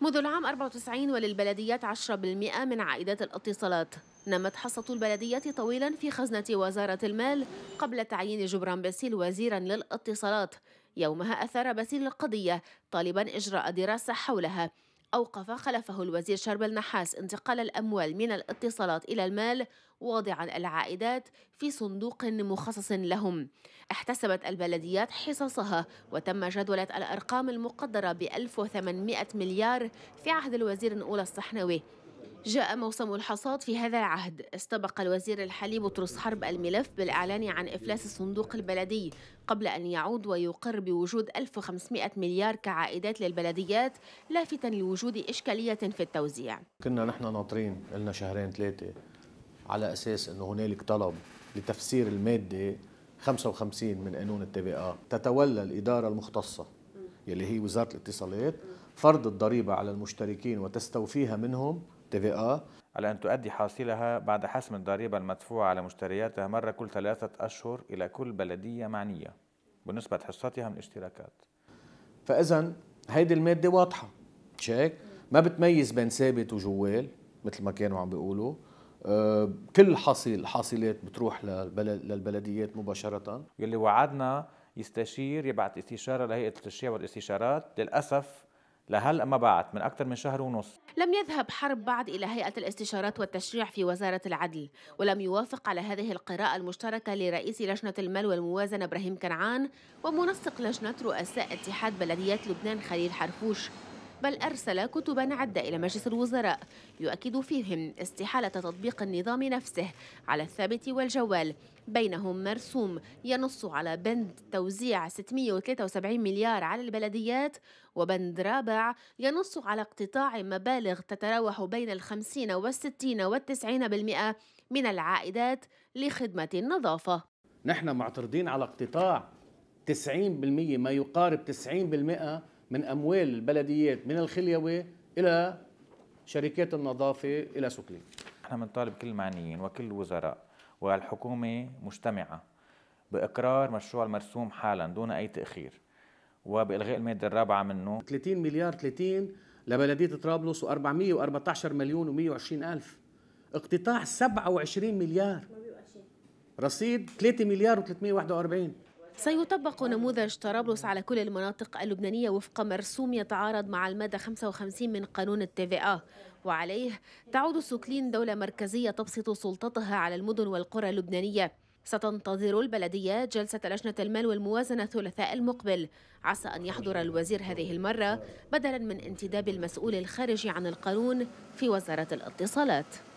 منذ العام 94 وللبلديات 10% من عائدات الاتصالات نمت حصة البلديات طويلا في خزنة وزارة المال قبل تعيين جبران باسيل وزيرا للاتصالات يومها أثار باسيل القضية طالبا إجراء دراسة حولها أوقف خلفه الوزير شرب النحاس انتقال الأموال من الاتصالات إلى المال واضعا العائدات في صندوق مخصص لهم احتسبت البلديات حصصها وتم جدولة الأرقام المقدرة ب 1800 مليار في عهد الوزير نقول الصحناوي جاء موسم الحصاد في هذا العهد استبق الوزير الحالي بطرس حرب الملف بالإعلان عن إفلاس الصندوق البلدي قبل أن يعود ويقر بوجود 1500 مليار كعائدات للبلديات لافتا لوجود إشكالية في التوزيع كنا نحن ناطرين لنا شهرين ثلاثة على أساس أنه هنالك طلب لتفسير المادة 55 من قانون التبقى تتولى الإدارة المختصة يلي هي وزارة الاتصالات فرض الضريبة على المشتركين وتستوفيها منهم TVA على أن تؤدي حاصلها بعد حسم الضريبة المدفوعة على مشترياتها مرة كل ثلاثة أشهر إلى كل بلدية معنية بنسبة حصتها من الاشتراكات فإذا هيدي المادة واضحة شيك ما بتميز بين ثابت وجوال مثل ما كانوا عم بيقولوا أه، كل حاصل حاصلات بتروح للبلد للبلديات مباشرة يلي وعدنا يستشير يبعث استشارة لهيئة التشريع والاستشارات للأسف لهلا ما بعت من أكثر من شهر ونص لم يذهب حرب بعد إلى هيئة الاستشارات والتشريع في وزارة العدل ولم يوافق على هذه القراءة المشتركة لرئيس لجنة المال والموازنة إبراهيم كنعان ومنسق لجنة رؤساء اتحاد بلديات لبنان خليل حرفوش بل أرسل كتبا عدة إلى مجلس الوزراء يؤكد فيهم استحالة تطبيق النظام نفسه على الثابت والجوال بينهم مرسوم ينص على بند توزيع 673 مليار على البلديات وبند رابع ينص على اقتطاع مبالغ تتراوح بين الخمسين والستين والتسعين بالمئة من العائدات لخدمة النظافة نحن معترضين على اقتطاع 90% ما يقارب 90% من اموال البلديات من الخليوي الى شركات النظافه الى سكلي نحن بنطالب كل المعنيين وكل الوزراء والحكومه مجتمعه باقرار مشروع المرسوم حالا دون اي تاخير وبالغاء الماده الرابعه منه 30 مليار 30 لبلديه طرابلس و414 مليون و120 الف اقتطاع 27 مليار رصيد 3 مليار و341 سيطبق نموذج طرابلس على كل المناطق اللبنانية وفق مرسوم يتعارض مع المادة 55 من قانون التي وعليه تعود سوكلين دولة مركزية تبسط سلطتها على المدن والقرى اللبنانية ستنتظر البلديات جلسة لجنة المال والموازنة الثلاثاء المقبل عسى أن يحضر الوزير هذه المرة بدلا من انتداب المسؤول الخارجي عن القانون في وزارة الاتصالات